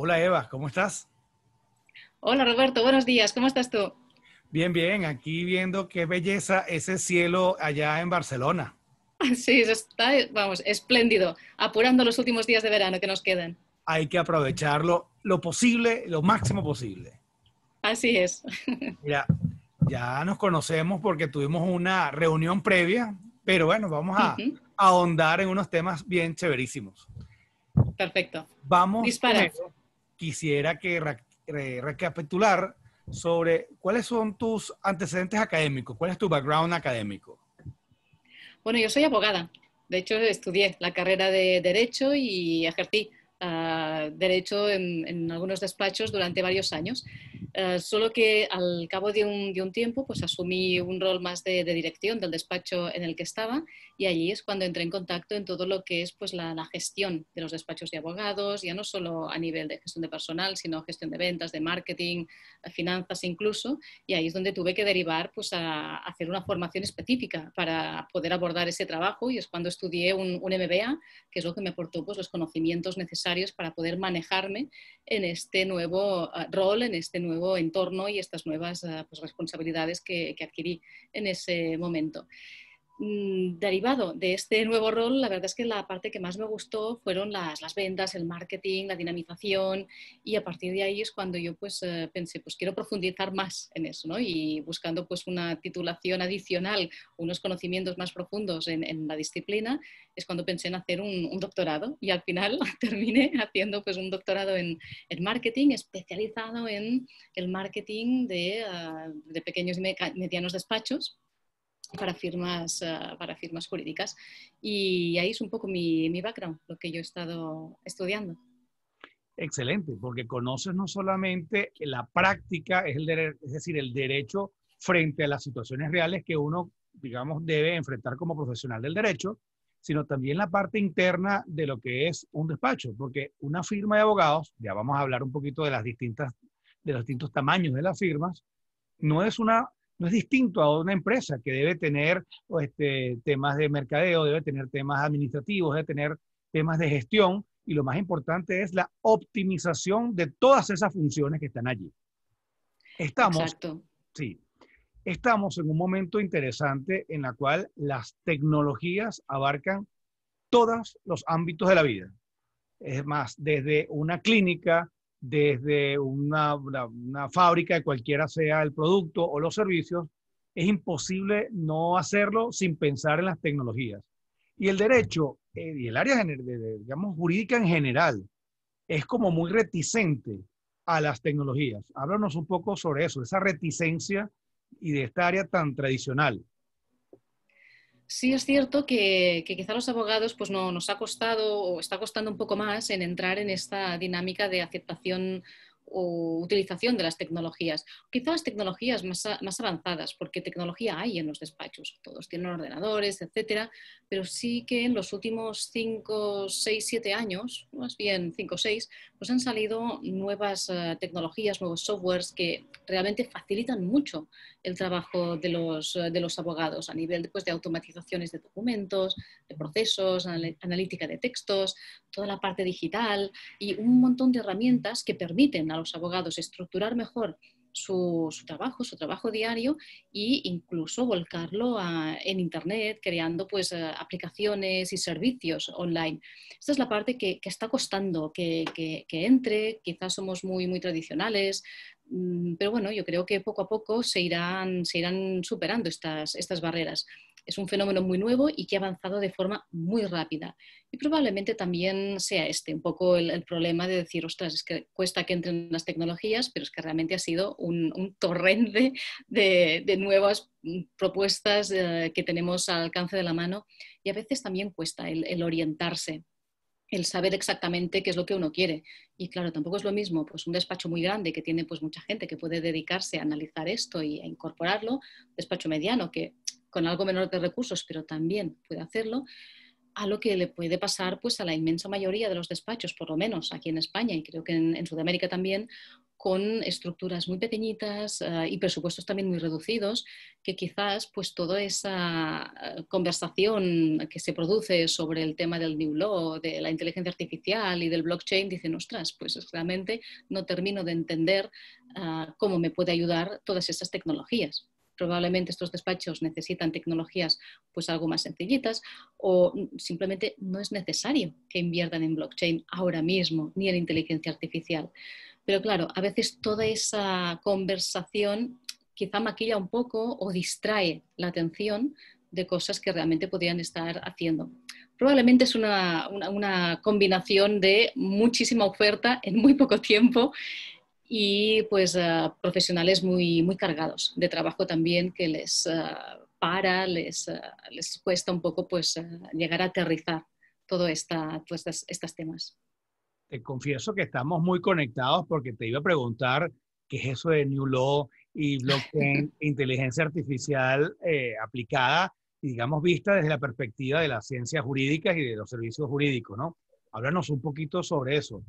Hola Eva, ¿cómo estás? Hola Roberto, buenos días, ¿cómo estás tú? Bien, bien, aquí viendo qué belleza ese cielo allá en Barcelona. Sí, está, vamos, espléndido, apurando los últimos días de verano que nos quedan. Hay que aprovecharlo lo posible, lo máximo posible. Así es. Mira, ya nos conocemos porque tuvimos una reunión previa, pero bueno, vamos a ahondar en unos temas bien chéverísimos. Perfecto. Vamos. Dispara quisiera que recapitular sobre cuáles son tus antecedentes académicos, cuál es tu background académico. Bueno, yo soy abogada. De hecho, estudié la carrera de Derecho y ejercí uh, derecho en, algunos despachos durante varios años, ah, solo que al cabo de un, tiempo pues asumí un rol más de, dirección del despacho en el que estaba y allí es cuando entré en contacto en todo lo que es pues la, gestión de los despachos de abogados, ya no solo a nivel de gestión de personal, sino gestión de ventas, de marketing, eh, finanzas incluso, y ahí es donde tuve que derivar pues a, hacer una formación específica para poder abordar ese trabajo y es cuando estudié un, un MBA, que es lo que me aportó pues los conocimientos necesarios para poder manejarme en este nuevo ah, rol, en este nuevo entorno y estas nuevas ah, pues, responsabilidades que adquirí en ese momento. Mm, derivado de este nuevo rol, la verdad es que la parte que más me gustó fueron las, las ventas, el marketing, la dinamización y a partir de ahí es cuando yo pues eh, pensé, pues quiero profundizar más en eso, ¿no? Y buscando pues una titulación adicional, unos conocimientos más profundos en, la disciplina, es cuando pensé en hacer un, doctorado y al final terminé haciendo pues un doctorado en, marketing especializado en el marketing de ah, pequeños y medianos despachos para firmas, eh, para firmas jurídicas. Y ahí es un poco mi, mi background, lo que yo he estado estudiando. Excelente, porque conoces no solamente la práctica, es, el, es decir, el derecho frente a las situaciones reales que uno, digamos, debe enfrentar como profesional del derecho, sino también la parte interna de lo que es un despacho, porque una firma de abogados, ya vamos a hablar un poquito de las distintas, de los distintos tamaños de las firmas, no es una no es distinto a una empresa que debe tener pues, este, temas de mercadeo, debe tener temas administrativos, debe tener temas de gestión y lo más importante es la optimización de todas esas funciones que están allí. Estamos, estamos en un momento interesante en la cual las tecnologías abarcan todos los ámbitos de la vida. Es más, desde una clínica, desde una, fábrica de cualquiera sea el producto o los servicios, es imposible no hacerlo sin pensar en las tecnologías. Y el derecho eh, y el área, jurídica en general es como muy reticente a las tecnologías. Háblanos un poco sobre eso, esa reticencia y de esta área tan tradicional. Sí es cierto que, quizá los abogados pues no, nos ha costado o está costando un poco más en entrar en esta dinámica de aceptación o utilización de las tecnologías, quizás tecnologías más, avanzadas, porque tecnología hay en los despachos, todos tienen ordenadores, etcétera, pero sí que en los últimos 5, 6, 7 años, más bien 5 o 6, pues han salido nuevas eh, tecnologías, nuevos softwares que realmente facilitan mucho el trabajo de los, eh, abogados a nivel pues, de automatizaciones de documentos, de procesos, analítica de textos, toda la parte digital y un montón de herramientas que permiten a los abogados estructurar mejor su, trabajo, su trabajo diario e incluso volcarlo en Internet, creando pues, eh, aplicaciones y servicios online. Esta es la parte que, está costando que, que, entre, quizás somos muy, muy tradicionales, mm, pero bueno, yo creo que poco a poco se irán, se irán superando estas, estas barreras es un fenómeno muy nuevo y que ha avanzado de forma muy rápida. Y probablemente también sea este un poco el, problema de decir, ostras, es que cuesta que entren las tecnologías, pero es que realmente ha sido un, torrente de, nuevas propuestas eh, que tenemos al alcance de la mano y a veces también cuesta el, orientarse el saber exactamente qué es lo que uno quiere. Y claro, tampoco es lo mismo pues un despacho muy grande que tiene pues mucha gente que puede dedicarse a analizar esto y a incorporarlo, despacho mediano que con algo menor de recursos, pero también puede hacerlo, a lo que le puede pasar pues, a la inmensa mayoría de los despachos, por lo menos aquí en España y creo que en, Sudamérica también, con estructuras muy pequeñitas eh, y presupuestos también muy reducidos, que quizás pues toda esa eh, conversación que se produce sobre el tema del New Law, de la inteligencia artificial y del blockchain, dicen, ostras, pues realmente no termino de entender eh, cómo me puede ayudar todas esas tecnologías probablemente estos despachos necesitan tecnologías pues algo más sencillitas o simplemente no es necesario que inviertan en blockchain ahora mismo ni en inteligencia artificial. Pero claro, a veces toda esa conversación quizá maquilla un poco o distrae la atención de cosas que realmente podrían estar haciendo. Probablemente es una, una combinación de muchísima oferta en muy poco tiempo y pues ah, profesionales muy, muy cargados de trabajo también que les ah, para, les, ah, les, cuesta un poco pues llegar a aterrizar todos esta, todo pues, estos estas temas. Te confieso que estamos muy conectados porque te iba a preguntar qué es eso de New Law y blockchain, inteligencia artificial eh, aplicada y digamos vista desde la perspectiva de las ciencias jurídicas y de los servicios jurídicos, ¿no? Háblanos un poquito sobre eso.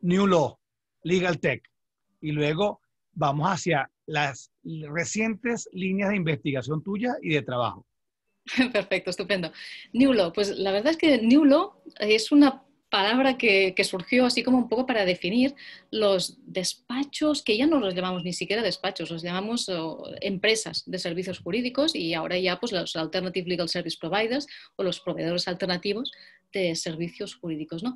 New Law, Legal Tech y luego vamos hacia las recientes líneas de investigación tuya y de trabajo. Perfecto, estupendo. Nulo, pues la verdad es que Nulo es una palabra que, surgió así como un poco para definir los despachos, que ya no los llamamos ni siquiera despachos, los llamamos empresas de servicios jurídicos y ahora ya pues los Alternative Legal Service Providers o los proveedores alternativos de servicios jurídicos, ¿no?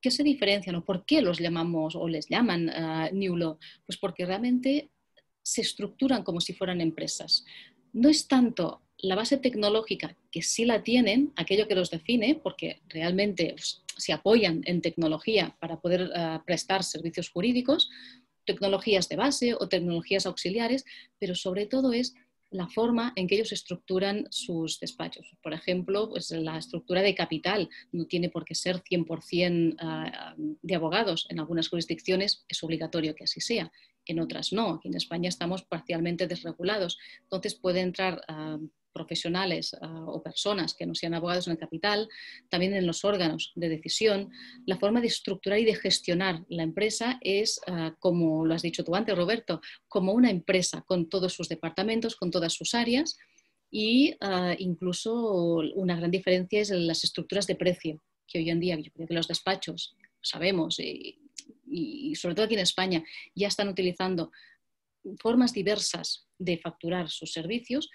¿Qué se diferencian o por qué los llamamos o les llaman ah, New Law? Pues porque realmente se estructuran como si fueran empresas. No es tanto la base tecnológica, que sí la tienen, aquello que los define, porque realmente pues, se apoyan en tecnología para poder ah, prestar servicios jurídicos, tecnologías de base o tecnologías auxiliares, pero sobre todo es la forma en que ellos estructuran sus despachos. Por ejemplo, pues la estructura de capital no tiene por qué ser 100% ah, ah, de abogados. En algunas jurisdicciones es obligatorio que así sea en otras no. Aquí en España estamos parcialmente desregulados, entonces puede entrar ah, profesionales ah, o personas que no sean abogados en el capital, también en los órganos de decisión. La forma de estructurar y de gestionar la empresa es, ah, como lo has dicho tú antes, Roberto, como una empresa con todos sus departamentos, con todas sus áreas y incluso una gran diferencia es en las estructuras de precio, que hoy en día yo creo que los despachos sabemos y y, sobre todo aquí en España, ya están utilizando formas diversas de facturar sus servicios,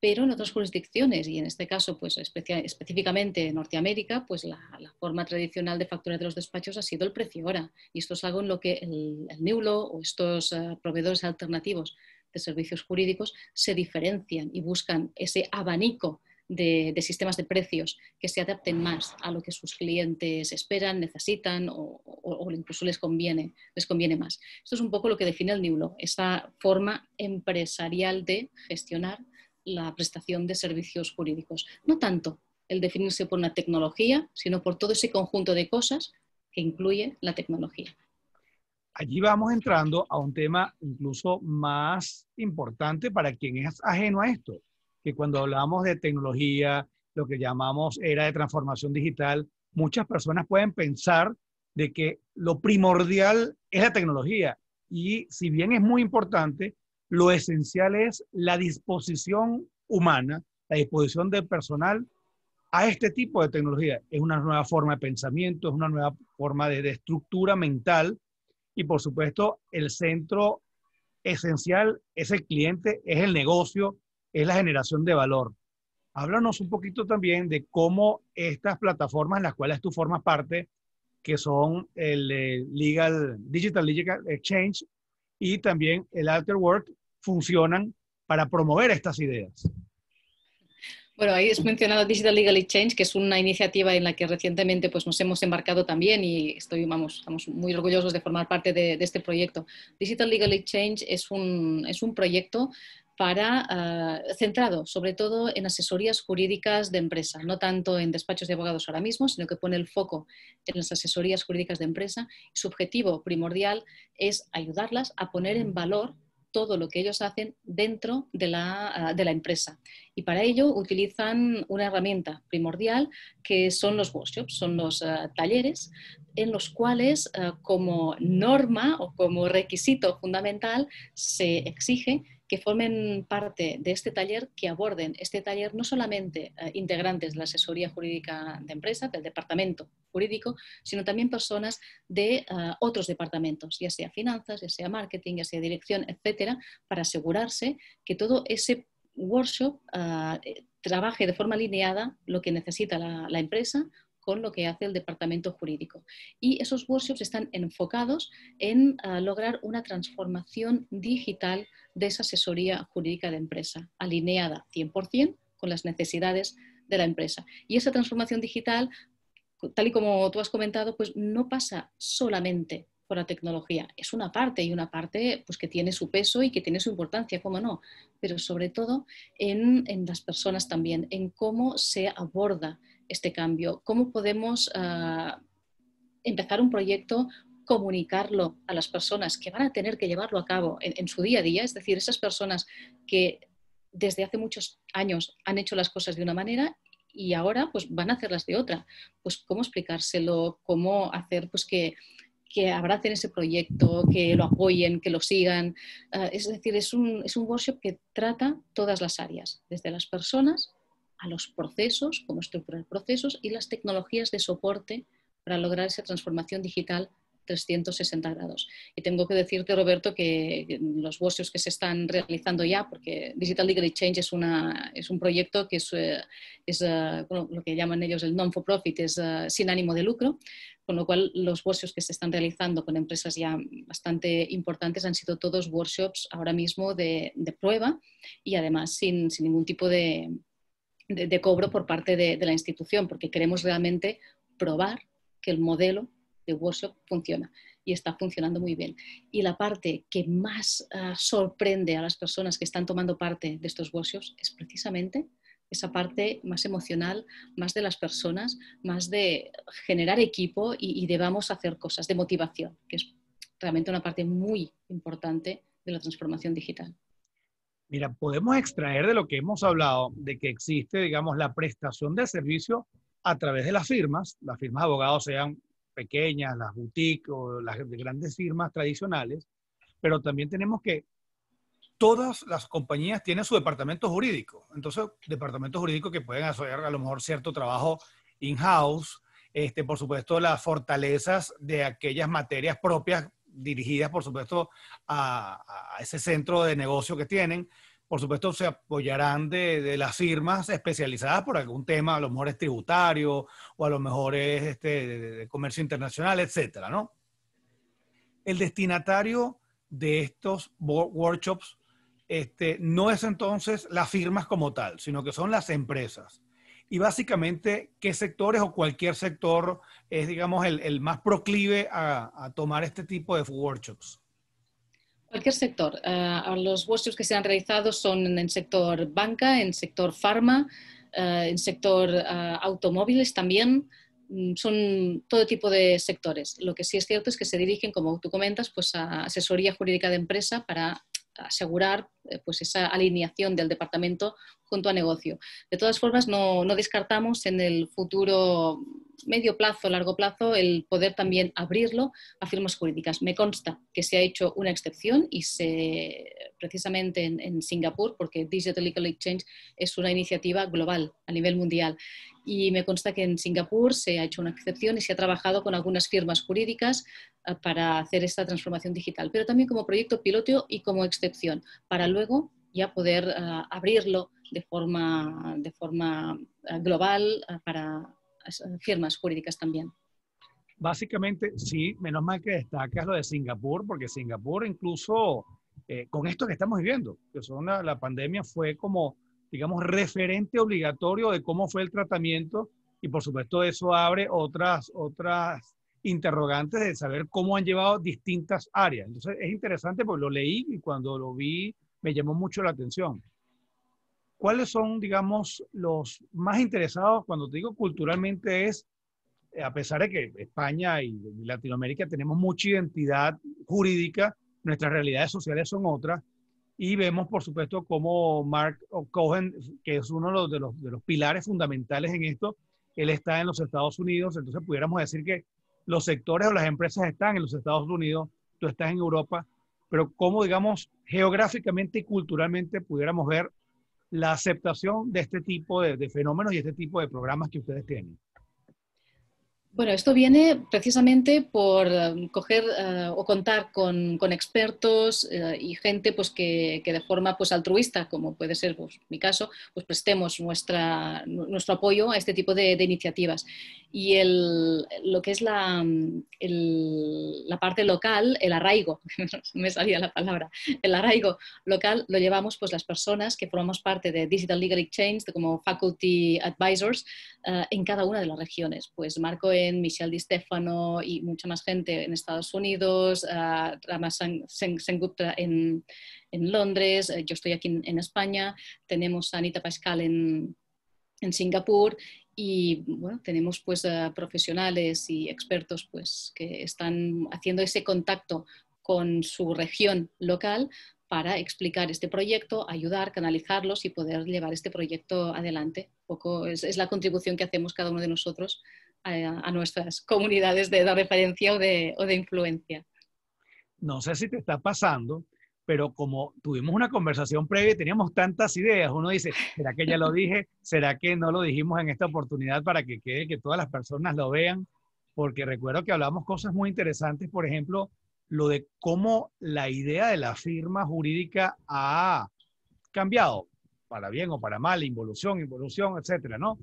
pero en otras jurisdicciones, y en este caso, pues específicamente en Norteamérica, pues la, forma tradicional de facturar de los despachos ha sido el precio ahora. Y esto es algo en lo que el, Nulo o estos eh, proveedores alternativos de servicios jurídicos se diferencian y buscan ese abanico de, sistemas de precios que se adapten más a lo que sus clientes esperan, necesitan o, incluso les conviene, les conviene más. Esto es un poco lo que define el niulo, esa forma empresarial de gestionar la prestación de servicios jurídicos. No tanto el definirse por una tecnología, sino por todo ese conjunto de cosas que incluye la tecnología. Allí vamos entrando a un tema incluso más importante para quien es ajeno a esto, que cuando hablamos de tecnología, lo que llamamos era de transformación digital, muchas personas pueden pensar de que lo primordial es la tecnología. Y si bien es muy importante, lo esencial es la disposición humana, la disposición del personal a este tipo de tecnología. Es una nueva forma de pensamiento, es una nueva forma de, de estructura mental y por supuesto el centro esencial es el cliente, es el negocio, es la generación de valor. Háblanos un poquito también de cómo estas plataformas en las cuales tú formas parte, que son el eh, Legal, Digital Legal Exchange y también el Work, funcionan para promover estas ideas. Bueno, ahí es mencionado Digital Legal Exchange, que es una iniciativa en la que recientemente pues, nos hemos embarcado también y estoy, vamos, estamos muy orgullosos de formar parte de, de este proyecto. Digital Legal Exchange es un, es un proyecto para, eh, centrado sobre todo en asesorías jurídicas de empresa, no tanto en despachos de abogados ahora mismo, sino que pone el foco en las asesorías jurídicas de empresa. Su objetivo primordial es ayudarlas a poner en valor todo lo que ellos hacen dentro de la, eh, empresa. Y para ello utilizan una herramienta primordial que son los workshops, son los eh, talleres en los cuales como norma o como requisito fundamental se exige que formen parte de este taller, que aborden este taller no solamente eh, integrantes de la asesoría jurídica de empresa, del departamento jurídico, sino también personas de eh, otros departamentos, ya sea finanzas, ya sea marketing, ya sea dirección, etcétera, para asegurarse que todo ese workshop eh, trabaje de forma alineada lo que necesita la, empresa con lo que hace el departamento jurídico. Y esos workshops están enfocados en ah, lograr una transformación digital de esa asesoría jurídica de empresa, alineada 100% con las necesidades de la empresa. Y esa transformación digital, tal y como tú has comentado, pues no pasa solamente por la tecnología. Es una parte y una parte pues, que tiene su peso y que tiene su importancia, cómo no, pero sobre todo en, en las personas también, en cómo se aborda este cambio? ¿Cómo podemos ah, empezar un proyecto, comunicarlo a las personas que van a tener que llevarlo a cabo en, su día a día? Es decir, esas personas que desde hace muchos años han hecho las cosas de una manera y ahora pues van a hacerlas de otra. Pues cómo explicárselo, cómo hacer pues que, que abracen ese proyecto, que lo apoyen, que lo sigan. Ah, es decir, es un, es un workshop que trata todas las áreas, desde las personas a los procesos, cómo estructurar procesos y las tecnologías de soporte para lograr esa transformación digital 360 grados. Y tengo que decirte, Roberto, que los workshops que se están realizando ya, porque Digital Legal Change es, una, es un proyecto que es, eh, eh, lo que llaman ellos el non-for-profit, es eh, sin ánimo de lucro, con lo cual los workshops que se están realizando con empresas ya bastante importantes han sido todos workshops ahora mismo de, prueba y además sin ningún tipo de, de, cobro por parte de, la institución, porque queremos realmente probar que el modelo de workshop funciona y está funcionando muy bien. Y la parte que más ah, sorprende a las personas que están tomando parte de estos workshops es precisamente esa parte más emocional, más de las personas, más de generar equipo y, y, de vamos a hacer cosas, de motivación, que es realmente una parte muy importante de la transformación digital. Mira, podemos extraer de lo que hemos hablado, de que existe, digamos, la prestación de servicio a través de las firmas, las firmas de abogados sean pequeñas, las boutiques o las grandes firmas tradicionales, pero también tenemos que todas las compañías tienen su departamento jurídico. Entonces, departamentos jurídicos que pueden hacer a lo mejor cierto trabajo in-house, este, por supuesto, las fortalezas de aquellas materias propias dirigidas, por supuesto, a, ese centro de negocio que tienen. Por supuesto, se apoyarán de, las firmas especializadas por algún tema, a lo mejor es tributario o a lo mejor es este, comercio internacional, etcétera, ¿no? El destinatario de estos workshops este, no es entonces las firmas como tal, sino que son las empresas y básicamente qué sectores o cualquier sector es, digamos, el, más proclive a, tomar este tipo de workshops. Cualquier sector. Ah, los workshops que se han realizado son en el sector banca, en el sector farma, ah, en el sector ah, automóviles también. Mm, son todo tipo de sectores. Lo que sí es cierto es que se dirigen, como tú comentas, pues a asesoría jurídica de empresa para asegurar eh, pues esa alineación del departamento junto a negocio. De todas formas, no, no, descartamos en el futuro medio plazo, largo plazo, el poder también abrirlo a firmas jurídicas. Me consta que se ha hecho una excepción y se, precisamente en, Singapur, porque Digital Legal Exchange es una iniciativa global a nivel mundial y me consta que en Singapur se ha hecho una excepción y se ha trabajado con algunas firmas jurídicas eh, para hacer esta transformación digital, pero también como proyecto piloto y como excepción, para luego ya poder eh, abrirlo de forma, de forma eh, global para firmas jurídicas también. Básicamente, sí, menos mal que destacas lo de Singapur, porque Singapur incluso con esto que estamos viviendo, que son la, la pandemia, fue como digamos, referente obligatorio de cómo fue el tratamiento y por supuesto eso abre otras, otras interrogantes de saber cómo han llevado distintas áreas. Entonces es interesante porque lo leí y cuando lo vi me llamó mucho la atención. ¿Cuáles son, digamos, los más interesados? Cuando te digo culturalmente es, eh, a pesar de que España y Latinoamérica tenemos mucha identidad jurídica, nuestras realidades sociales son otras, y vemos, por supuesto, cómo Mark Cohen, que es uno de los, pilares fundamentales en esto, él está en los Estados Unidos, entonces pudiéramos decir que los sectores o las empresas están en los Estados Unidos, tú estás en Europa, pero cómo, digamos, geográficamente y culturalmente pudiéramos ver la aceptación de este tipo de fenómenos y este tipo de programas que ustedes tienen. Bueno, esto viene precisamente por eh, coger eh, o contar con, con expertos eh, y gente pues, que, que, de forma pues, altruista, como puede ser pues, mi caso, pues prestemos nuestra, nuestro apoyo a este tipo de, iniciativas. Y el, lo que es la, la, parte local, el arraigo, me salía la palabra, el arraigo local lo llevamos pues, las personas que formamos parte de Digital Legal Exchange como Faculty Advisors en cada una de las regiones. Pues Marco Michelle Di Stefano y mucha más gente en Estados Unidos, Rama ah, Sengupta en, Londres, eh, yo estoy aquí en, España, tenemos a Anita Pascal en, Singapur y tenemos pues ah, profesionales y expertos pues que están haciendo ese contacto con su región local para explicar este proyecto, ayudar, canalizarlos y poder llevar este proyecto adelante. poco es la contribución que hacemos cada uno de nosotros a, nuestras comunidades de, de referencia o de, o de influencia. No sé si te está pasando, pero como tuvimos una conversación previa y teníamos tantas ideas, uno dice, ¿será que ya lo dije? ¿Será que no lo dijimos en esta oportunidad para que quede, que todas las personas lo vean? Porque recuerdo que hablamos cosas muy interesantes, por ejemplo, lo de cómo la idea de la firma jurídica ha cambiado, para bien o para mal, involución, involución, etcétera, ¿no?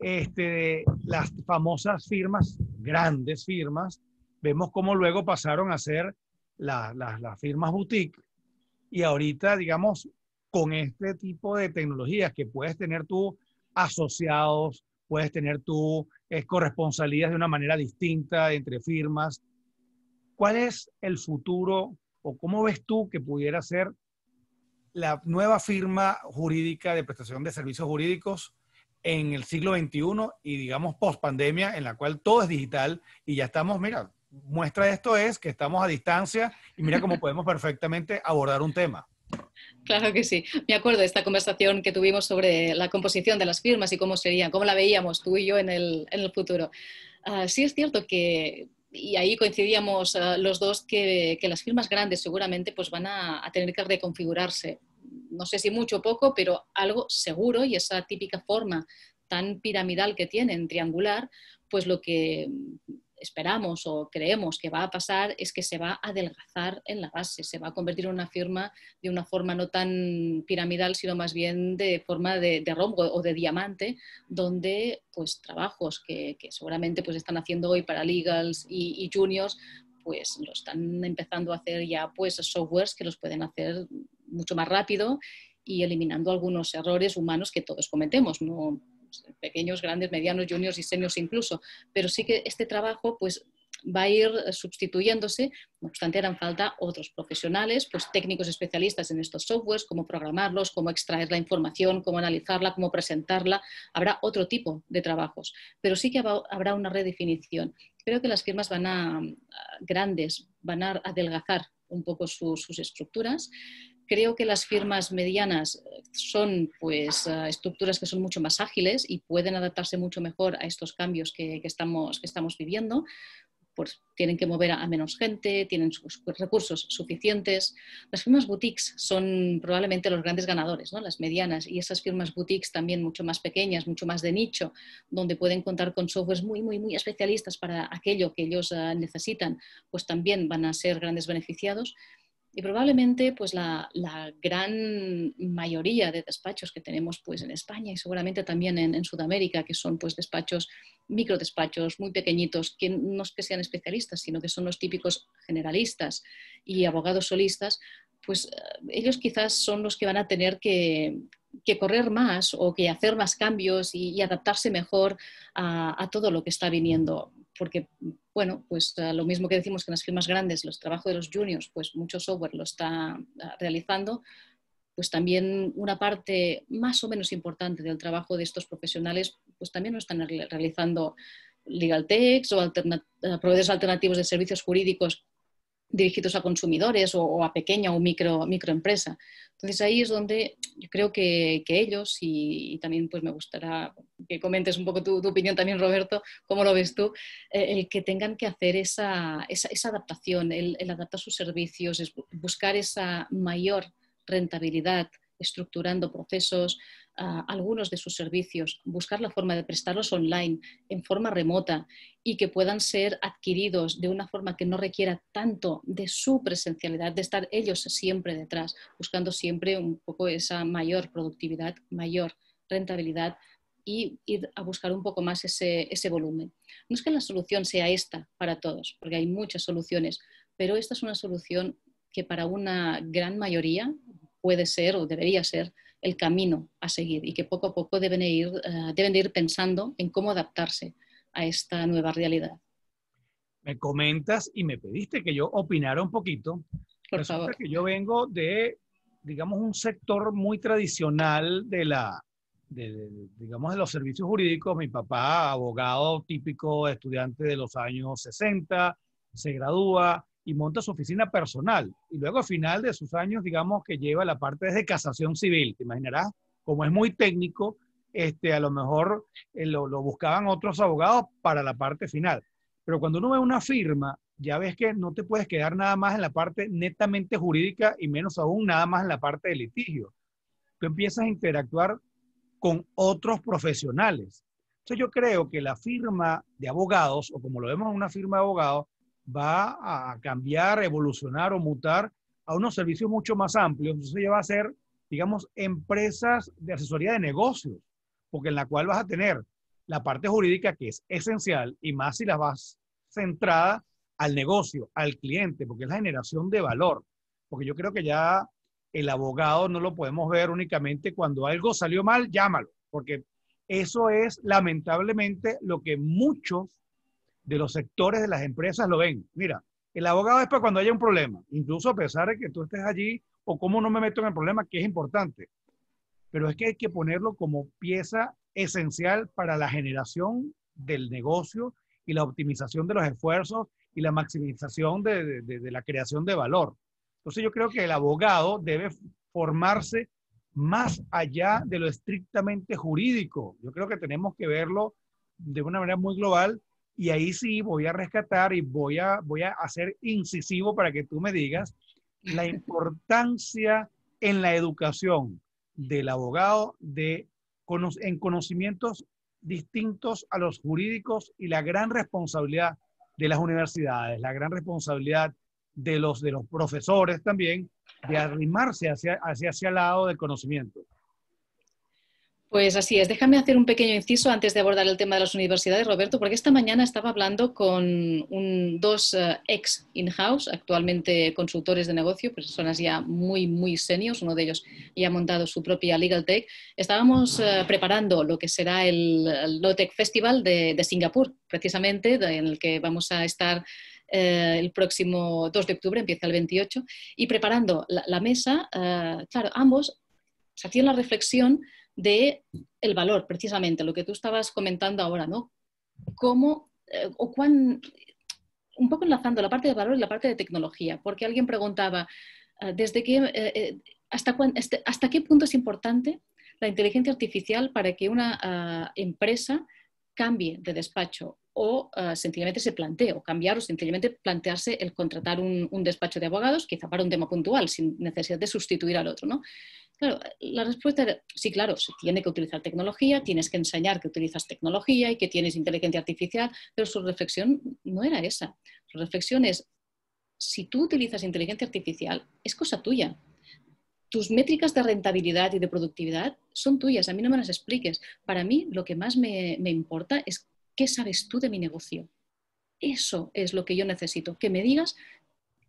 este, las famosas firmas, grandes firmas, vemos cómo luego pasaron a ser las firmas boutique y ahorita, digamos, con este tipo de tecnologías que puedes tener tú asociados, puedes tener tú es, eh, corresponsalías de una manera distinta entre firmas. ¿Cuál es el futuro o cómo ves tú que pudiera ser la nueva firma jurídica de prestación de servicios jurídicos en el siglo XXI y digamos post pandemia, en la cual todo es digital y ya estamos, mira, muestra de esto es que estamos a distancia y mira cómo podemos perfectamente abordar un tema. Claro que sí. Me acuerdo de esta conversación que tuvimos sobre la composición de las firmas y cómo serían, cómo la veíamos tú y yo en el, en el futuro. Ah, sí es cierto que, y ahí coincidíamos ah, los dos, que, que, las firmas grandes seguramente pues, van a, a tener que reconfigurarse no sé si mucho o poco, pero algo seguro y esa típica forma tan piramidal que tienen, triangular, pues lo que esperamos o creemos que va a pasar es que se va a adelgazar en la base, se va a convertir en una firma de una forma no tan piramidal, sino más bien de forma de, rombo o de diamante, donde pues trabajos que, seguramente pues están haciendo hoy para legals y, y juniors, pues lo están empezando a hacer ya pues softwares que los pueden hacer mucho más rápido y eliminando algunos errores humanos que todos cometemos, no pequeños, grandes, medianos, juniors y seniors incluso, pero sí que este trabajo pues va a ir sustituyéndose, no obstante harán falta otros profesionales, pues técnicos especialistas en estos softwares, cómo programarlos, cómo extraer la información, cómo analizarla, cómo presentarla, habrá otro tipo de trabajos, pero sí que habrá una redefinición. Creo que las firmas van a, grandes, van a adelgazar un poco sus estructuras, creo que las firmas medianas eh, son pues eh, estructuras que son mucho más ágiles y pueden adaptarse mucho mejor a estos cambios que, estamos, que estamos viviendo. Pues tienen que mover a, menos gente, tienen sus recursos suficientes. Las firmas boutiques son probablemente los grandes ganadores, ¿no? las medianas, y esas firmas boutiques también mucho más pequeñas, mucho más de nicho, donde pueden contar con softwares muy, muy, muy especialistas para aquello que ellos eh, necesitan, pues también van a ser grandes beneficiados. Y probablemente pues, la, gran mayoría de despachos que tenemos pues, en España y seguramente también en, Sudamérica, que son pues, despachos, microdespachos muy pequeñitos, que no es que sean especialistas, sino que son los típicos generalistas y abogados solistas, pues eh, ellos quizás son los que van a tener que, correr más o que hacer más cambios y, adaptarse mejor a, todo lo que está viniendo porque, bueno, pues lo mismo que decimos que en las firmas grandes, los trabajos de los juniors, pues mucho software lo está ah, realizando, pues también una parte más o menos importante del trabajo de estos profesionales, pues también lo están realizando legal techs o eh, proveedores alternativos de servicios jurídicos dirigidos a consumidores o, a pequeña o micro, microempresa. Entonces ahí es donde yo creo que, ellos, y, también pues me gustará que comentes un poco tu, opinión también, Roberto, cómo lo ves tú, eh, el que tengan que hacer esa, adaptación, el, adaptar sus servicios, buscar esa mayor rentabilidad estructurando procesos, algunos de sus servicios, buscar la forma de prestarlos online, en forma remota, y que puedan ser adquiridos de una forma que no requiera tanto de su presencialidad, de estar ellos siempre detrás, buscando siempre un poco esa mayor productividad, mayor rentabilidad y ir a buscar un poco más ese, ese volumen. No es que la solución sea esta para todos, porque hay muchas soluciones, pero esta es una solución que para una gran mayoría puede ser o debería ser el camino a seguir y que poco a poco deben, ir, eh, deben ir pensando en cómo adaptarse a esta nueva realidad. Me comentas y me pediste que yo opinara un poquito. Por favor. que yo vengo de, digamos, un sector muy tradicional de la, digamos, de los servicios jurídicos. Mi papá, abogado típico, estudiante de los años 60, se gradúa, y monta su oficina personal. Y luego al final de sus años, digamos que lleva la parte de casación civil, te imaginarás, como es muy técnico, este, a lo mejor eh, lo, lo, buscaban otros abogados para la parte final. Pero cuando uno ve una firma, ya ves que no te puedes quedar nada más en la parte netamente jurídica y menos aún nada más en la parte de litigio. Tú empiezas a interactuar con otros profesionales. Entonces yo creo que la firma de abogados, o como lo vemos en una firma de abogados, va a cambiar, evolucionar o mutar a unos servicios mucho más amplios. Entonces ya va a ser, digamos, empresas de asesoría de negocios, porque en la cual vas a tener la parte jurídica que es esencial y más si la vas centrada al negocio, al cliente, porque es la generación de valor. Porque yo creo que ya el abogado no lo podemos ver únicamente cuando algo salió mal, llámalo, porque eso es lamentablemente lo que muchos de los sectores de las empresas lo ven. Mira, el abogado es para cuando haya un problema, incluso a pesar de que tú estés allí o cómo no me meto en el problema, que es importante. Pero es que hay que ponerlo como pieza esencial para la generación del negocio y la optimización de los esfuerzos y la maximización de, la creación de valor. Entonces yo creo que el abogado debe formarse más allá de lo estrictamente jurídico. Yo creo que tenemos que verlo de una manera muy global y ahí sí voy a rescatar y voy a, voy a hacer incisivo para que tú me digas la importancia en la educación del abogado de, en conocimientos distintos a los jurídicos y la gran responsabilidad de las universidades, la gran responsabilidad de los, de los profesores también, de arrimarse hacia, hacia el lado del conocimiento. Pues así es. Déjame hacer un pequeño inciso antes de abordar el tema de las universidades, Roberto, porque esta mañana estaba hablando con un, dos eh, ex in-house, actualmente consultores de negocio, personas pues ya muy, muy senios. Uno de ellos ya ha montado su propia Legal Tech. Estábamos eh, preparando lo que será el, el Tech Festival de, Singapur, precisamente, en el que vamos a estar eh, el próximo 2 de octubre, empieza el 28, y preparando la, mesa, claro, ambos se hacían la reflexión de el valor, precisamente, lo que tú estabas comentando ahora, ¿no? ¿Cómo eh, o cuán, un poco enlazando la parte de valor y la parte de tecnología, porque alguien preguntaba, eh, ¿desde qué, eh, hasta, este, hasta, qué punto es importante la inteligencia artificial para que una ah, empresa cambie de despacho o eh, sencillamente se plantea, o cambiar, o sencillamente plantearse el contratar un, despacho de abogados, quizá para un tema puntual, sin necesidad de sustituir al otro, ¿no? la respuesta es, sí, claro, se tiene que utilizar tecnología, tienes que enseñar que utilizas tecnología y que tienes inteligencia artificial, pero su reflexión no era esa. Su reflexión es, si tú utilizas inteligencia artificial, es cosa tuya. Tus métricas de rentabilidad y de productividad son tuyas, a mí no me las expliques. Para mí lo que más me, me importa es ¿qué sabes tú de mi negocio? Eso es lo que yo necesito, que me digas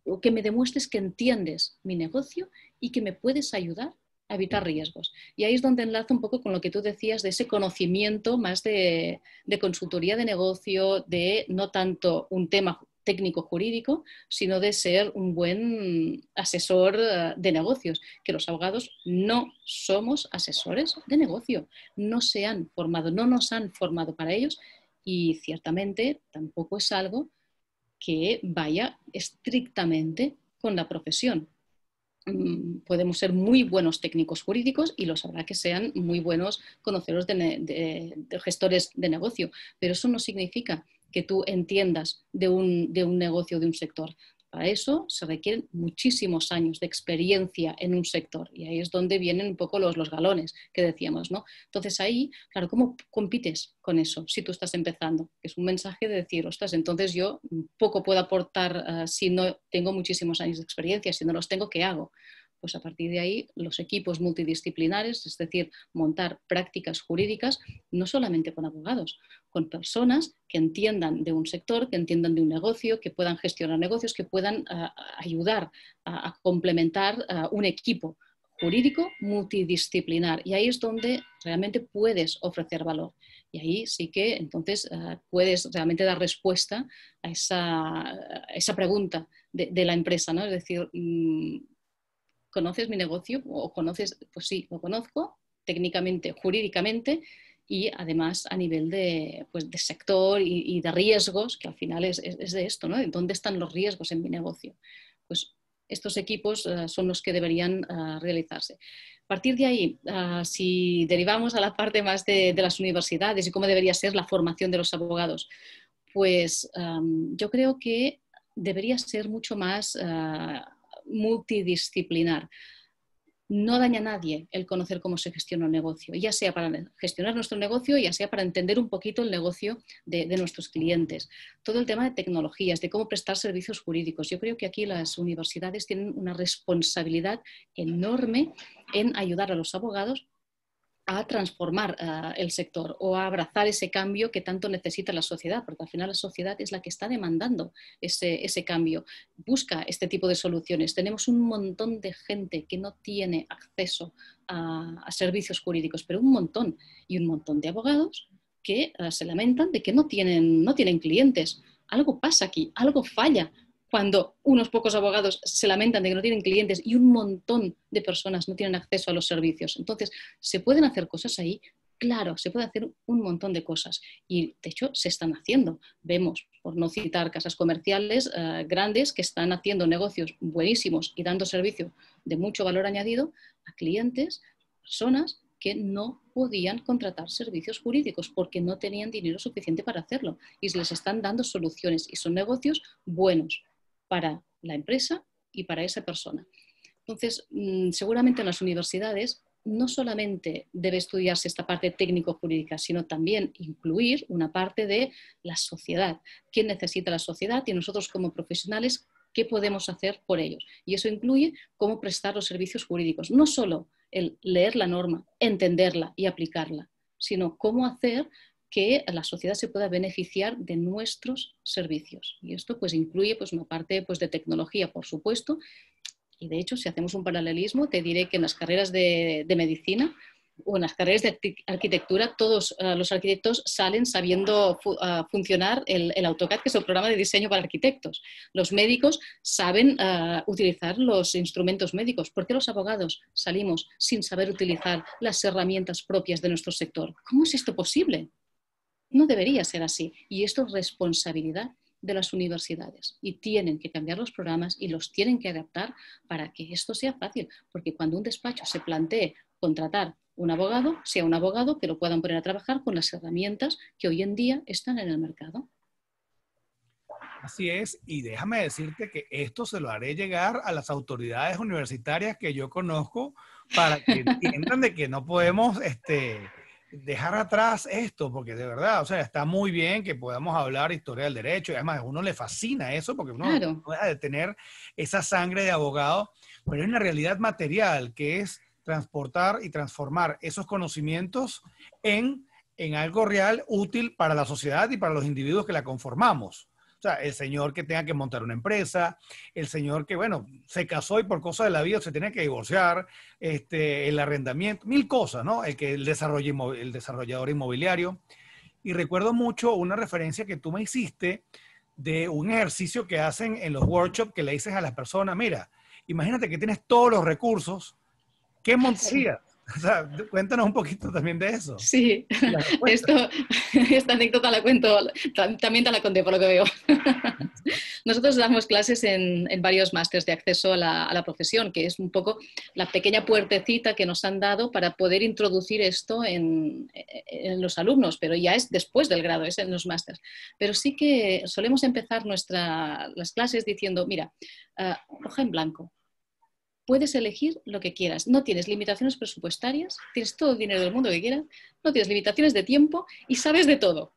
o que me demuestres que entiendes mi negocio y que me puedes ayudar a evitar riesgos. Y ahí es donde enlazo un poco con lo que tú decías de ese conocimiento más de, de consultoría de negocio, de no tanto un tema técnico jurídico, sino de ser un buen asesor eh, de negocios, que los abogados no somos asesores de negocio, no se han formado, no nos han formado para ellos y ciertamente tampoco es algo que vaya estrictamente con la profesión. Mm, podemos ser muy buenos técnicos jurídicos y lo sabrá que sean muy buenos conocedores de, gestores de negocio, pero eso no significa que tú entiendas de un, de un negocio, de un sector. Para eso se requieren muchísimos años de experiencia en un sector y ahí es donde vienen un poco los, galones que decíamos, ¿no? Entonces ahí, claro, ¿cómo compites con eso si tú estás empezando? Es un mensaje de decir, ostras, entonces yo poco puedo aportar ah, si no tengo muchísimos años de experiencia, si no los tengo, ¿qué hago? pues a partir de ahí los equipos multidisciplinares, es decir, montar prácticas jurídicas no solamente con abogados, con personas que entiendan de un sector, que entiendan de un negocio, que puedan gestionar negocios, que puedan ah, ayudar a, complementar ah, un equipo jurídico multidisciplinar. Y ahí es donde realmente puedes ofrecer valor. Y ahí sí que entonces ah, puedes realmente dar respuesta a esa, pregunta de, la empresa, ¿no? Es decir, mm, ¿conoces mi negocio? ¿O conoces? Pues sí, lo conozco técnicamente, jurídicamente y además a nivel de, pues, sector y, de riesgos, que al final es, de esto, ¿no? ¿Dónde están los riesgos en mi negocio? Pues estos equipos eh, son los que deberían eh, realizarse. A partir de ahí, eh, si derivamos a la parte más de, de, las universidades y cómo debería ser la formación de los abogados, pues em, yo creo que debería ser mucho más multidisciplinar. No daña a nadie el conocer cómo se gestiona un negocio, ya sea para gestionar nuestro negocio, ya sea para entender un poquito el negocio de, de nuestros clientes. Todo el tema de tecnologías, de cómo prestar servicios jurídicos. Yo creo que aquí las universidades tienen una responsabilidad enorme en ayudar a los abogados a transformar eh, el sector o a abrazar ese cambio que tanto necesita la sociedad, porque al final la sociedad es la que está demandando ese, cambio, busca este tipo de soluciones. Tenemos un montón de gente que no tiene acceso a, servicios jurídicos, pero un montón, y un montón de abogados que eh, se lamentan de que no tienen, no tienen clientes. Algo pasa aquí, algo falla, cuando unos pocos abogados se lamentan de que no tienen clientes y un montón de personas no tienen acceso a los servicios. Entonces, ¿se pueden hacer cosas ahí? Claro, se puede hacer un montón de cosas y de hecho se están haciendo. Vemos, por no citar casas comerciales eh, grandes que están haciendo negocios buenísimos y dando servicio de mucho valor añadido a clientes, personas que no podían contratar servicios jurídicos porque no tenían dinero suficiente para hacerlo y se les están dando soluciones y son negocios buenos para la empresa y para esa persona. Entonces, mm, seguramente en las universidades no solamente debe estudiarse esta parte técnico-jurídica, sino también incluir una parte de la sociedad. ¿Quién necesita la sociedad? Y nosotros como profesionales, ¿qué podemos hacer por ellos? Y eso incluye cómo prestar los servicios jurídicos. No solo el leer la norma, entenderla y aplicarla, sino cómo hacer que la sociedad se pueda beneficiar de nuestros servicios. Y esto pues incluye pues, una parte pues, de tecnología, por supuesto. Y de hecho, si hacemos un paralelismo, te diré que en las carreras de, medicina o en las carreras de arquitectura, todos eh, los arquitectos salen sabiendo eh, funcionar el, AutoCAD, que es el programa de diseño para arquitectos. Los médicos saben eh, utilizar los instrumentos médicos. ¿Por qué los abogados salimos sin saber utilizar las herramientas propias de nuestro sector? ¿Cómo es esto posible? No debería ser así. Y esto es responsabilidad de las universidades y tienen que cambiar los programas y los tienen que adaptar para que esto sea fácil, porque cuando un despacho se plantee contratar un abogado, sea un abogado que lo puedan poner a trabajar con las herramientas que hoy en día están en el mercado. Así es, y déjame decirte que esto se lo haré llegar a las autoridades universitarias que yo conozco para que entiendan de que no podemos este, dejar atrás esto, porque de verdad, o sea, está muy bien que podamos hablar historia del derecho, y además a uno le fascina eso, porque uno no de tener esa sangre de abogado, pero hay una realidad material que es transportar y transformar esos conocimientos en algo real, útil para la sociedad y para los individuos que la conformamos. O sea, el señor que tenga que montar una empresa, el señor que, bueno, se casó y por cosas de la vida se tiene que divorciar, este, el arrendamiento, mil cosas, ¿no? El, que, el, el desarrollador inmobiliario. Y recuerdo mucho una referencia que tú me hiciste de un ejercicio que hacen en los workshops que le dices a las personas, mira, imagínate que tienes todos los recursos, ¿qué montaría? O cuéntanos un poquito también de eso. Sí, esta anécdota la cuento, también te la conté por lo que veo. Nosotros damos clases en, varios másters de acceso a la, profesión, que es un poco la pequeña puertecita que nos han dado para poder introducir esto e, en, los alumnos, pero ya es después del grado, es en los másters. Pero sí que solemos empezar nuestra, las clases diciendo, mira, hoja eh, en blanco, puedes elegir lo que quieras. No tienes limitaciones presupuestarias, tienes todo el dinero del mundo que quieras, no tienes limitaciones de tiempo y sabes de todo.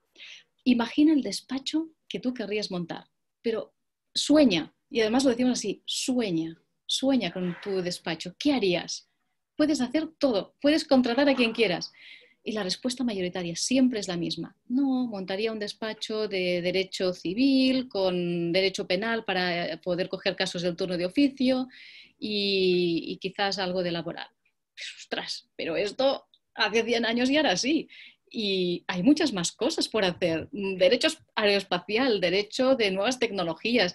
Imagina el despacho que tú querrías montar, pero sueña, y además lo decimos así, sueña, sueña con tu despacho. ¿Qué harías? Puedes hacer todo, puedes contratar a quien quieras. Y la respuesta mayoritaria siempre es la misma. No, montaría un despacho de derecho civil con derecho penal para eh, poder coger casos del turno de oficio y, quizás algo de laboral. Pues, ostras, pero esto hace 100 años y ahora sí y hay muchas más cosas por hacer. Mm, derecho aeroespacial, derecho de nuevas tecnologías,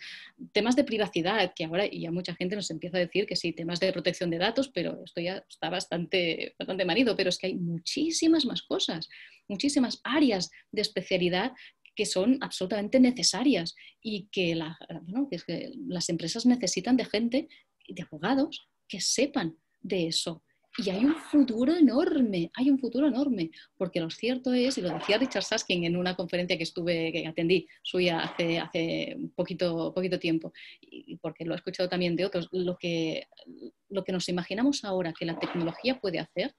temas de privacidad, que ahora ya mucha gente nos empieza a decir que sí, temas de protección de datos, pero esto ya está bastante, bastante marido, pero es que hay muchísimas más cosas, muchísimas áreas de especialidad que son absolutamente necesarias y que, que las empresas necesitan de gente, de abogados, que sepan de eso y hay un futuro enorme, hay un futuro enorme, porque lo cierto es, y lo decía Richard Saskin en una conferencia que estuve, que atendí suya hace, hace poquito, poquito tiempo, y porque lo he escuchado también de otros, lo que, lo que nos imaginamos ahora que la tecnología puede hacer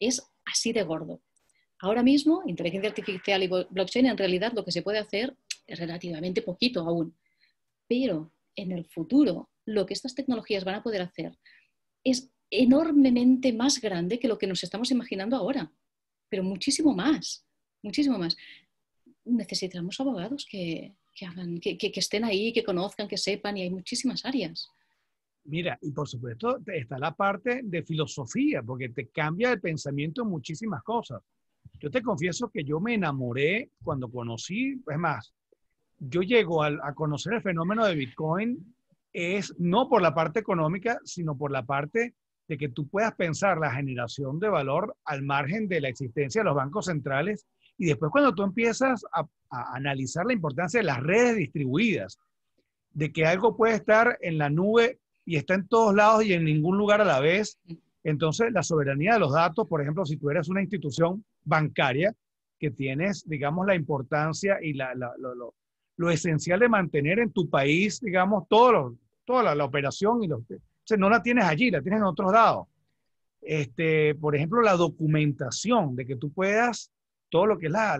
es así de gordo. Ahora mismo, inteligencia artificial y blockchain, en realidad lo que se puede hacer es relativamente poquito aún, pero en el futuro lo que estas tecnologías van a poder hacer es enormemente más grande que lo que nos estamos imaginando ahora, pero muchísimo más, muchísimo más. Necesitamos abogados que, que, hagan, que, estén ahí, que conozcan, que sepan, y hay muchísimas áreas. Mira, y por supuesto está la parte de filosofía, porque te cambia el pensamiento en muchísimas cosas. Yo te confieso que yo me enamoré cuando conocí, es más, yo llego a, a, conocer el fenómeno de Bitcoin es no por la parte económica, sino por la parte de que tú puedas pensar la generación de valor al margen de la existencia de los bancos centrales y después cuando tú empiezas a, analizar la importancia de las redes distribuidas, de que algo puede estar en la nube y está en todos lados y en ningún lugar a la vez, entonces la soberanía de los datos, por ejemplo, si tú eres una institución bancaria que tienes, digamos, la importancia y la, lo, esencial de mantener en tu país, digamos, todo toda la, la operación y los o sea, no la tienes allí, la tienes en otros lados. Este, por ejemplo, la documentación, de que tú puedas, todo lo que es la,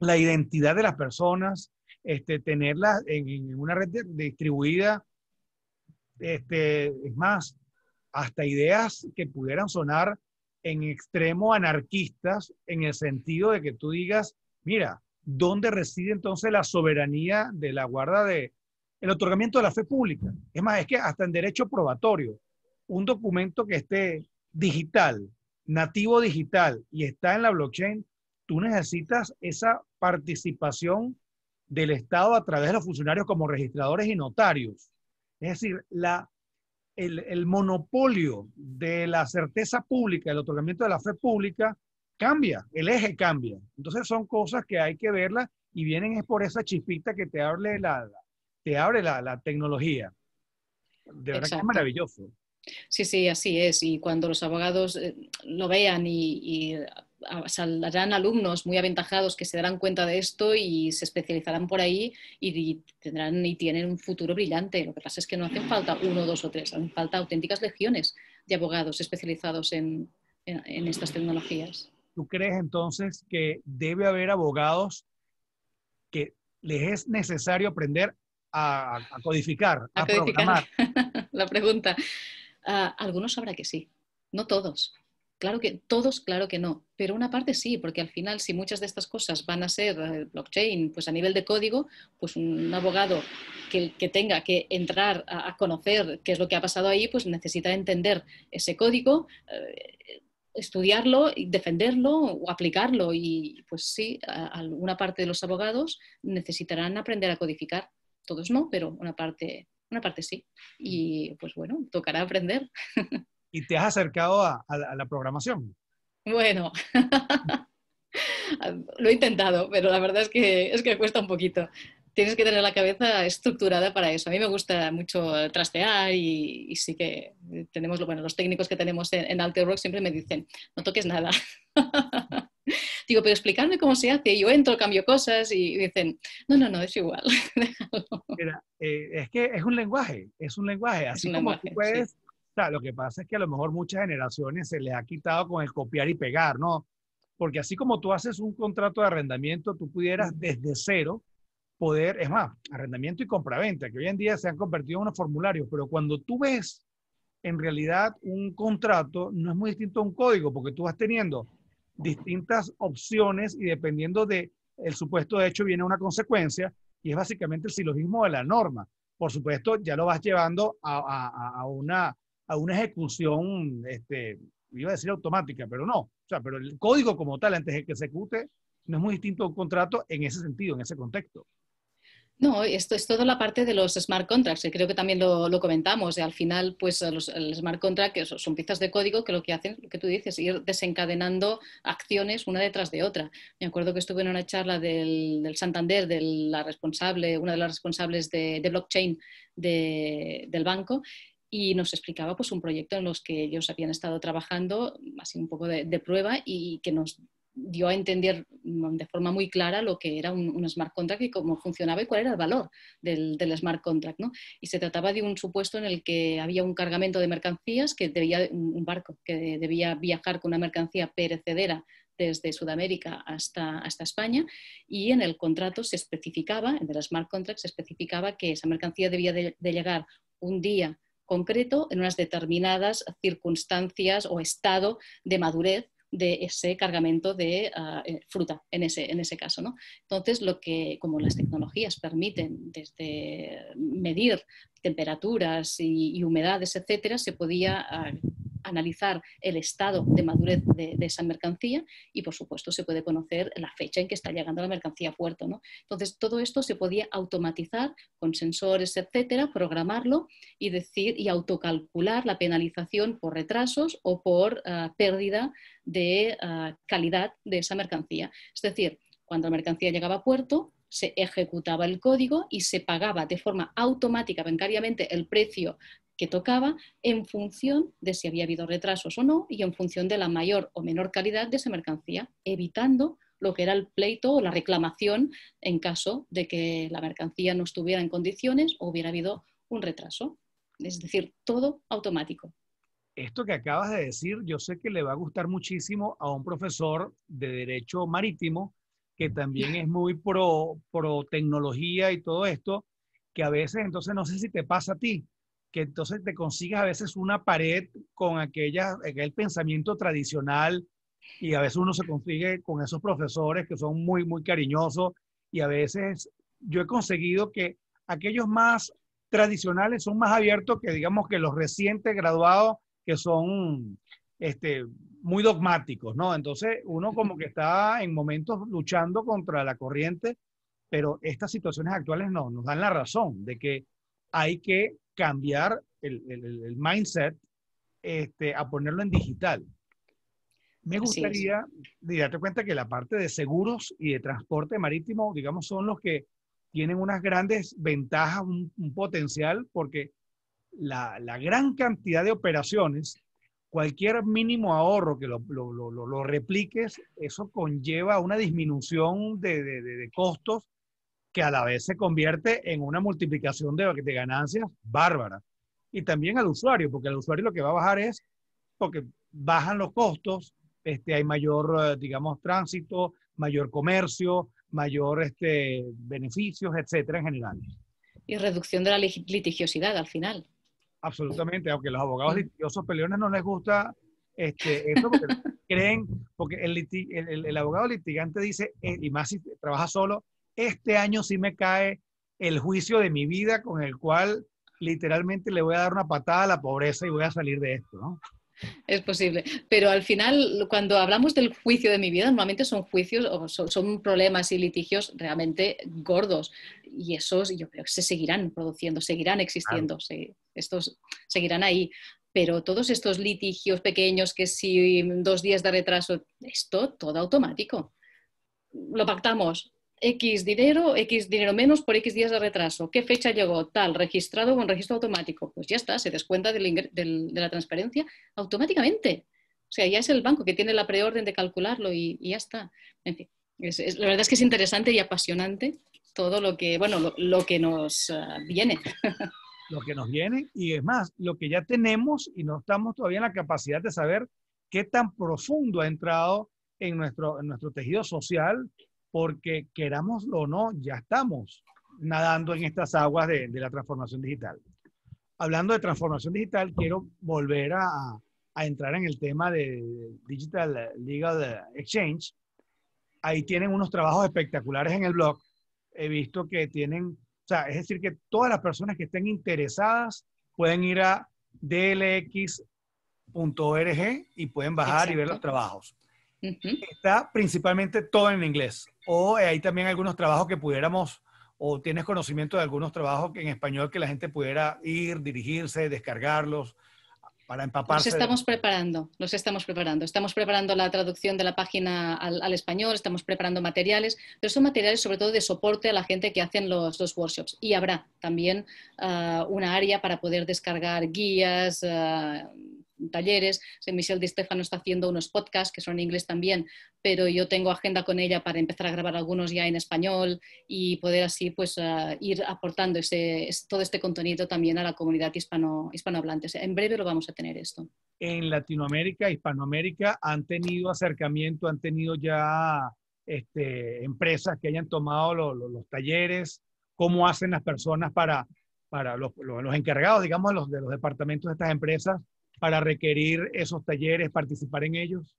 la, identidad de las personas, este, tenerlas en, una red distribuida, este, es más, hasta ideas que pudieran sonar en extremo anarquistas, en el sentido de que tú digas, mira, ¿dónde reside entonces la soberanía de la guarda de, el otorgamiento de la fe pública. Es más, es que hasta en derecho probatorio, un documento que esté digital, nativo digital y está en la blockchain, tú necesitas esa participación del Estado a través de los funcionarios como registradores y notarios. Es decir, la, el, monopolio de la certeza pública, el otorgamiento de la fe pública, cambia, el eje cambia. Entonces son cosas que hay que verlas y vienen es por esa chispita que te hable la te abre la, tecnología. De verdad que es maravilloso. Sí, sí, así es. Y cuando los abogados eh, lo vean y, saldrán alumnos muy aventajados que se darán cuenta de esto y se especializarán por ahí y, tendrán y tienen un futuro brillante. Lo que pasa es que no hacen falta uno, dos o tres, hacen falta auténticas legiones de abogados especializados en, en estas tecnologías. ¿Tú crees entonces que debe haber abogados que les es necesario aprender a, codificar, a, La pregunta. Ah, algunos sabrá que sí, no todos. Claro que todos, claro que no, pero una parte sí, porque al final si muchas de estas cosas van a ser eh, blockchain, pues a nivel de código, pues un abogado que, tenga que entrar a, conocer qué es lo que ha pasado ahí, pues necesita entender ese código, eh, estudiarlo, defenderlo o aplicarlo. Y pues sí, alguna parte de los abogados necesitarán aprender a codificar todos no, pero una parte, una parte sí. Y pues bueno, tocará aprender. ¿Y te has acercado a, la, programación? Bueno, lo he intentado, pero la verdad es que, es que cuesta un poquito. Tienes que tener la cabeza estructurada para eso. A mí me gusta mucho trastear y, sí que tenemos, bueno, los técnicos que tenemos en, Alter Rock siempre me dicen, no toques nada. Digo, pero explicarme cómo se hace. Yo entro, cambio cosas y dicen, no, no, no, es igual. Mira, eh, es que es un lenguaje, es un lenguaje. Así como tú puedes, lo que pasa es que a lo mejor muchas generaciones se les ha quitado con el copiar y pegar, ¿no? Porque así como tú haces un contrato de arrendamiento, tú pudieras desde cero poder, es más, arrendamiento y compraventa, que hoy en día se han convertido en unos formularios, pero cuando tú ves en realidad un contrato, no es muy distinto a un código, porque tú vas teniendo distintas opciones y dependiendo del el supuesto hecho viene una consecuencia y es básicamente el silogismo de la norma. Por supuesto, ya lo vas llevando a, a, una, a una ejecución, este, iba a decir automática, pero no. O sea, pero el código como tal, antes de que se ejecute, no es muy distinto a un contrato en ese sentido, en ese contexto. No, esto es toda la parte de los smart contracts, y creo que también lo, comentamos. Eh, al final, pues eh, los, smart contracts son piezas de código que lo que hacen, lo que tú dices, ir desencadenando acciones una detrás de otra. Me acuerdo que estuve en una charla del, Santander, de la responsable, una de las responsables de, blockchain del banco, y nos explicaba pues un proyecto en los que ellos habían estado trabajando, así un poco de prueba, y que nos dio a entender mm, de forma muy clara lo que era un, smart contract y cómo funcionaba y cuál era el valor del, smart contract. Y se trataba de un supuesto en el que había un cargamento de mercancías que debía, un barco que debía viajar con una mercancía perecedera desde Sudamérica hasta, hasta España y en el contrato se especificaba, en el smart contract se especificaba que esa mercancía debía de llegar un día concreto en unas determinadas circunstancias o estado de madurez de ese cargamento de ah, eh, fruta en ese, en ese caso. ¿no? Entonces, lo que, como las tecnologías permiten desde medir temperaturas y, humedades, etcétera, se podía ah, analizar el estado de madurez de, esa mercancía y, por supuesto, se puede conocer la fecha en que está llegando la mercancía a puerto. Entonces, todo esto se podía automatizar con sensores, etcétera, programarlo y decir y autocalcular la penalización por retrasos o por ah, pérdida de ah, calidad de esa mercancía. Es decir, cuando la mercancía llegaba a puerto, se ejecutaba el código y se pagaba de forma automática bancariamente el precio que tocaba en función de si había habido retrasos o no y en función de la mayor o menor calidad de esa mercancía, evitando lo que era el pleito o la reclamación en caso de que la mercancía no estuviera en condiciones o hubiera habido un retraso. Es decir, todo automático. Esto que acabas de decir, yo sé que le va a gustar muchísimo a un profesor de Derecho Marítimo, que también es muy pro, tecnología y todo esto, que a veces entonces no sé si te pasa a ti, que entonces te consigas a veces una pared con aquella, el pensamiento tradicional y a veces uno se consigue con esos profesores que son muy, muy cariñosos y a veces yo he conseguido que aquellos más tradicionales son más abiertos que digamos que los recientes graduados que son este, muy dogmáticos, ¿no? Entonces uno como que está en momentos luchando contra la corriente, pero estas situaciones actuales no, nos dan la razón de que hay que cambiar el, mindset este, a ponerlo en digital. Me gustaría darte cuenta que la parte de seguros y de transporte marítimo, digamos, son los que tienen unas grandes ventajas, un, potencial, porque la, gran cantidad de operaciones, cualquier mínimo ahorro que lo, repliques, eso conlleva una disminución de costos que a la vez se convierte en una multiplicación de, ganancias bárbara. Y también al usuario, porque al usuario lo que va a bajar es, porque bajan los costos, este, hay mayor, eh, digamos, tránsito, mayor comercio, mayor este, beneficios, etcétera, en general. Y reducción de la litigiosidad al final. Absolutamente, aunque los abogados mm. litigiosos peleones no les gusta este, porque creen, porque el, abogado litigante dice, eh, y más si trabaja solo, este año sí me cae el juicio de mi vida con el cual literalmente le voy a dar una patada a la pobreza y voy a salir de esto, Es posible, pero al final cuando hablamos del juicio de mi vida, normalmente son juicios o son, problemas y litigios realmente gordos y esos yo creo que se seguirán produciendo, seguirán existiendo, estos seguirán ahí pero todos estos litigios pequeños que si dos días de retraso, esto todo automático. Lo pactamos, X dinero, X dinero menos por X días de retraso. ¿Qué fecha llegó? Tal, registrado con registro automático. Pues ya está, se descuenta de la transparencia automáticamente. O sea, ya es el banco que tiene la preorden de calcularlo y, ya está. En fin, la verdad es que es interesante y apasionante todo lo que, bueno, lo, que nos ah, viene. lo que nos viene y es más, lo que ya tenemos y no estamos todavía en la capacidad de saber qué tan profundo ha entrado en nuestro, en nuestro tejido social porque querámoslo o no, ya estamos nadando en estas aguas de, la transformación digital. Hablando de transformación digital, quiero volver a, entrar en el tema de Digital Legal Exchange. Ahí tienen unos trabajos espectaculares en el blog. He visto que tienen, o sea, es decir, que todas las personas que estén interesadas pueden ir a dlx.org y pueden bajar y ver los trabajos está principalmente todo en inglés. O eh, hay también algunos trabajos que pudiéramos, o tienes conocimiento de algunos trabajos en español que la gente pudiera ir, dirigirse, descargarlos. Para empaparse. Los estamos preparando, los estamos preparando. Estamos preparando la traducción de la página al, español, estamos preparando materiales, pero son materiales sobre todo de soporte a la gente que hacen los, dos workshops. Y habrá también ah, una área para poder descargar guías, ah, talleres, Michelle de Stefano está haciendo unos podcasts que son en inglés también, pero yo tengo agenda con ella para empezar a grabar algunos ya en español y poder así pues ah, ir aportando ese, todo este contenido también a la comunidad hispano, hispanohablante. En breve lo vamos a tener esto. En Latinoamérica, Hispanoamérica, han tenido acercamiento, han tenido ya este, empresas que hayan tomado los talleres, cómo hacen las personas para, para los, encargados, digamos, los, de los departamentos de estas empresas, para requerir esos talleres, participar en ellos?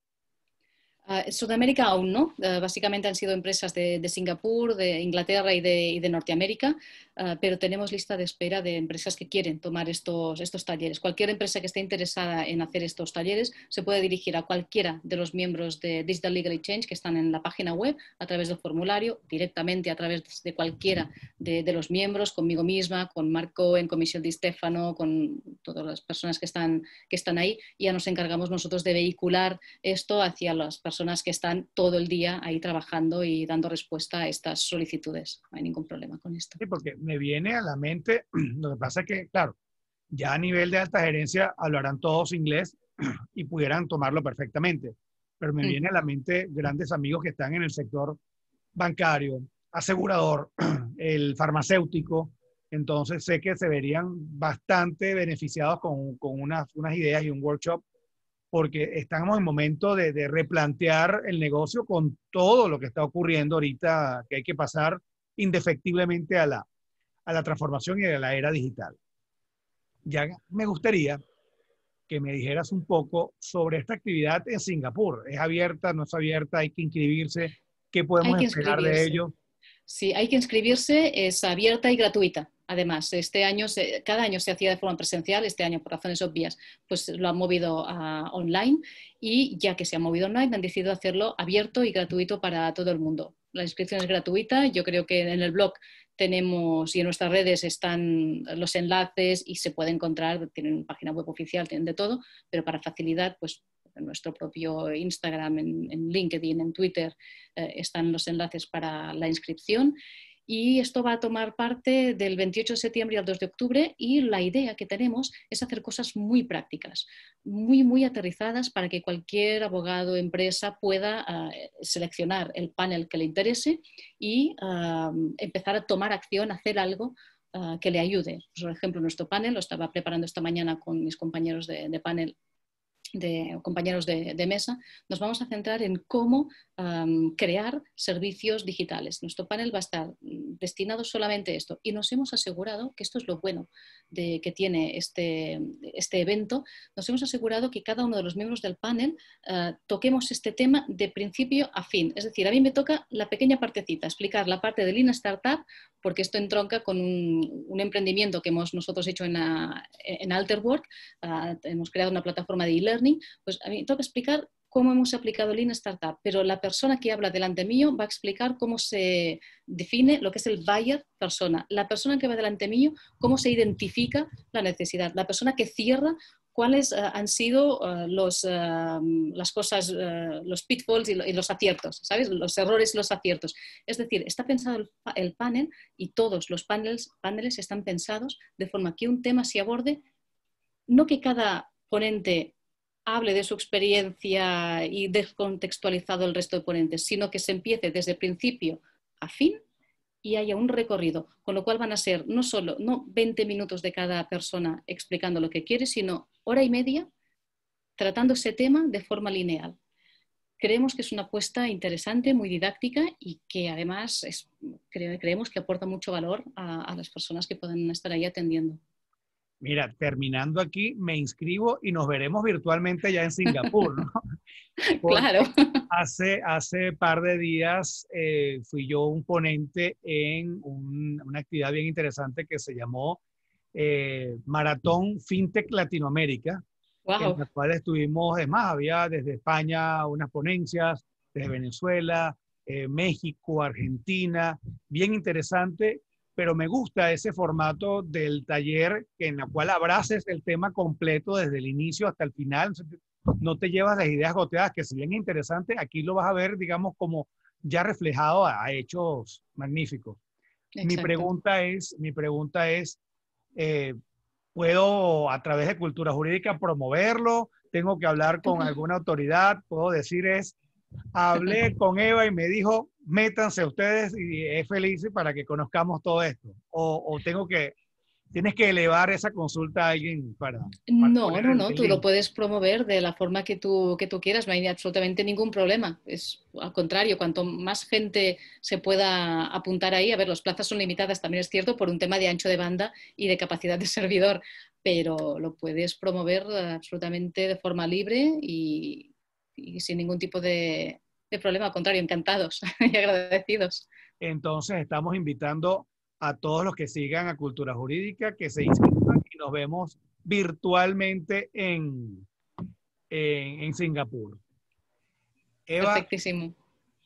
Ah, Sudamérica aún no. Ah, básicamente han sido empresas de, Singapur, de Inglaterra y de, Norteamérica, ah, pero tenemos lista de espera de empresas que quieren tomar estos, estos talleres. Cualquier empresa que esté interesada en hacer estos talleres se puede dirigir a cualquiera de los miembros de Digital Legal Exchange que están en la página web a través del formulario, directamente a través de cualquiera de, los miembros, conmigo misma, con Marco, en Comisión de Stefano, con todas las personas que están, que están ahí. Y ya nos encargamos nosotros de vehicular esto hacia las personas que están todo el día ahí trabajando y dando respuesta a estas solicitudes. No hay ningún problema con esto. Sí, porque me viene a la mente, lo que pasa es que, claro, ya a nivel de alta gerencia hablarán todos inglés y pudieran tomarlo perfectamente, pero me mm. viene a la mente grandes amigos que están en el sector bancario, asegurador, el farmacéutico, entonces sé que se verían bastante beneficiados con, unas ideas y un workshop porque estamos en momento de, replantear el negocio con todo lo que está ocurriendo ahorita, que hay que pasar indefectiblemente a la, a la transformación y a la era digital. Ya me gustaría que me dijeras un poco sobre esta actividad en Singapur. ¿Es abierta, no es abierta? ¿Hay que inscribirse? ¿Qué podemos esperar de ello? Sí, hay que inscribirse, es abierta y gratuita. Además, este año, cada año se hacía de forma presencial, este año por razones obvias, pues lo han movido a online y ya que se ha movido online han decidido hacerlo abierto y gratuito para todo el mundo. La inscripción es gratuita, yo creo que en el blog tenemos y en nuestras redes están los enlaces y se puede encontrar, tienen página web oficial, tienen de todo, pero para facilidad, pues en nuestro propio Instagram, en, LinkedIn, en Twitter, eh, están los enlaces para la inscripción y esto va a tomar parte del 28 de septiembre al 2 de octubre y la idea que tenemos es hacer cosas muy prácticas, muy, muy aterrizadas para que cualquier abogado, empresa pueda ah, seleccionar el panel que le interese y ah, empezar a tomar acción, hacer algo ah, que le ayude. Por ejemplo, nuestro panel lo estaba preparando esta mañana con mis compañeros de, panel de compañeros de, de, mesa, nos vamos a centrar en cómo crear servicios digitales. Nuestro panel va a estar mm, destinado solamente a esto y nos hemos asegurado, que esto es lo bueno de, que tiene este, este evento, nos hemos asegurado que cada uno de los miembros del panel ah, toquemos este tema de principio a fin. Es decir, a mí me toca la pequeña partecita, explicar la parte de Lean Startup, porque esto entronca con un, emprendimiento que hemos nosotros hecho en, en Alterwork, ah, hemos creado una plataforma de e-learning, pues a mí me toca explicar cómo hemos aplicado Lean Startup, pero la persona que habla delante mío va a explicar cómo se define lo que es el buyer persona. La persona que va delante mío, cómo se identifica la necesidad. La persona que cierra, cuáles eh, han sido eh, los, eh, las cosas, los pitfalls y, los aciertos, ¿sabes? Los errores y los aciertos. Es decir, está pensado el, panel y todos los paneles, paneles están pensados de forma que un tema se aborde, no que cada ponente hable de su experiencia y descontextualizado el resto de ponentes, sino que se empiece desde principio a fin y haya un recorrido, con lo cual van a ser no solo no 20 minutos de cada persona explicando lo que quiere, sino hora y media tratando ese tema de forma lineal. Creemos que es una apuesta interesante, muy didáctica y que además creemos que aporta mucho valor a, a las personas que pueden estar ahí atendiendo. Mira, terminando aquí, me inscribo y nos veremos virtualmente ya en Singapur, ¿no? claro. Hace, hace par de días eh, fui yo un ponente en una actividad bien interesante que se llamó eh, Maratón FinTech Latinoamérica, wow. en la cual estuvimos, además había desde España unas ponencias, desde Venezuela, eh, México, Argentina, bien interesante pero me gusta ese formato del taller en el cual abraces el tema completo desde el inicio hasta el final. No te llevas las ideas goteadas, que si bien es interesante, aquí lo vas a ver, digamos, como ya reflejado a, hechos magníficos. Mi pregunta es, mi pregunta es eh, ¿puedo a través de cultura jurídica promoverlo? ¿Tengo que hablar con alguna autoridad? ¿Puedo decir es, hablé con Eva y me dijo, métanse ustedes y es feliz para que conozcamos todo esto. O, tengo que, tienes que elevar esa consulta a alguien para... no, no, no, tú lo puedes promover de la forma que tú, que tú quieras, no hay absolutamente ningún problema. Es al contrario, cuanto más gente se pueda apuntar ahí, a ver, las plazas son limitadas, también es cierto, por un tema de ancho de banda y de capacidad de servidor, pero lo puedes promover absolutamente de forma libre y, y sin ningún tipo de, problema, al contrario, encantados y agradecidos. Entonces, estamos invitando a todos los que sigan a Cultura Jurídica, que se inscriban y nos vemos virtualmente en, en, Singapur. Perfectísimo.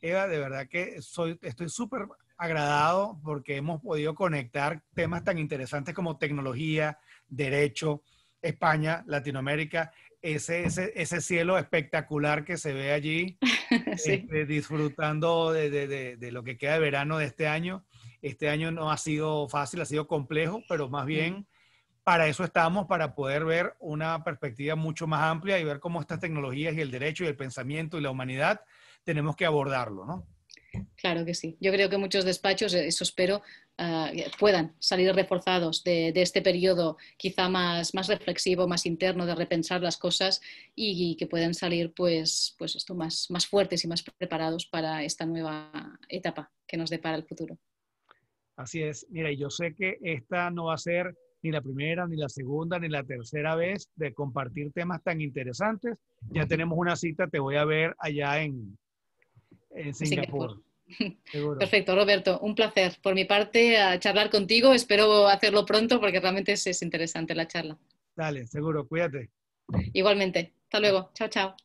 Eva, de verdad que soy, estoy súper agradado porque hemos podido conectar temas tan interesantes como tecnología, derecho, España, Latinoamérica, ese, ese, cielo espectacular que se ve allí, este, disfrutando de, de, lo que queda de verano de este año. Este año no ha sido fácil, ha sido complejo, pero más bien para eso estamos, para poder ver una perspectiva mucho más amplia y ver cómo estas tecnologías y el derecho y el pensamiento y la humanidad tenemos que abordarlo, ¿no? Claro que sí. Yo creo que muchos despachos, eso espero, eh, puedan salir reforzados de, este periodo quizá más, más reflexivo, más interno, de repensar las cosas y, que puedan salir pues, pues esto, más, más fuertes y más preparados para esta nueva etapa que nos depara el futuro. Así es. Mira, yo sé que esta no va a ser ni la primera, ni la segunda, ni la tercera vez de compartir temas tan interesantes. Ya tenemos una cita, te voy a ver allá en, en Singapur. Perfecto, Roberto, un placer por mi parte a charlar contigo. Espero hacerlo pronto porque realmente es, es interesante la charla. Dale, seguro, cuídate. Igualmente, hasta luego, chao, chao.